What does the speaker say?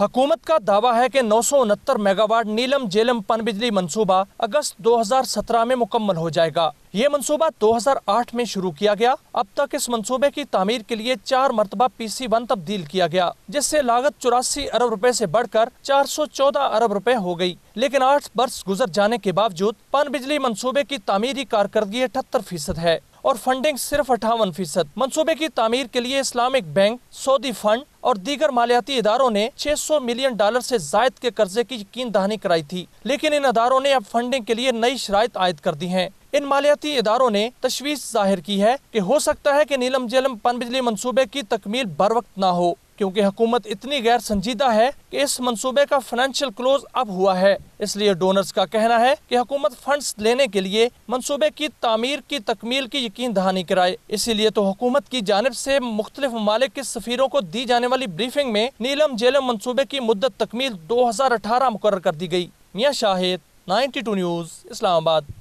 हुकूमत का दावा है कि नौ सौ उनहत्तर मेगावाट नीलम जेलम पनबिजली मंसूबा अगस्त 2017 में मुकम्मल हो जाएगा ये मंसूबा 2008 में शुरू किया गया अब तक इस मंसूबे की तामीर के लिए चार मरतबा पी सी वन तब्दील किया गया जिससे लागत चौरासी अरब रुपए से बढ़कर 414 अरब रुपए हो गई लेकिन आठ वर्ष गुजर जाने के बावजूद पन बिजली मंसूबे की तामीरी कारकर्दगी अठहत्तर फीसद है और फंडिंग सिर्फ अठावन फीसद मनसूबे की तमीर के लिए इस्लामिक बैंक सऊदी फंड और दीगर मालियाती इदारों ने 600 मिलियन डॉलर से जायद के कर्जे की यकीन दहानी कराई थी लेकिन इन अदारों ने अब फंडिंग के लिए नई शराय आयद कर दी है इन मालियाती इदारों ने तशवीश जाहिर की है कि हो सकता है कि नीलम जेलम पनबिजली मनसूबे की तकमील बर वक्त न हो क्योंकि हुकूमत इतनी गैर संजीदा है कि इस मंसूबे का फाइनेंशियल क्लोज अब हुआ है इसलिए डोनर्स का कहना है कि हुकूमत फंड्स लेने के लिए मंसूबे की तामीर की तकमील की यकीन दहानी कराए इसीलिए तो हुकूमत की जानब से मुख्तलिफ ममालिक के सफीरों को दी जाने वाली ब्रीफिंग में नीलम जेलम मंसूबे की मुद्दत तकमील दो हजार अठारह मुकर कर दी गई मियाँ Shahid ninety two news Islamabad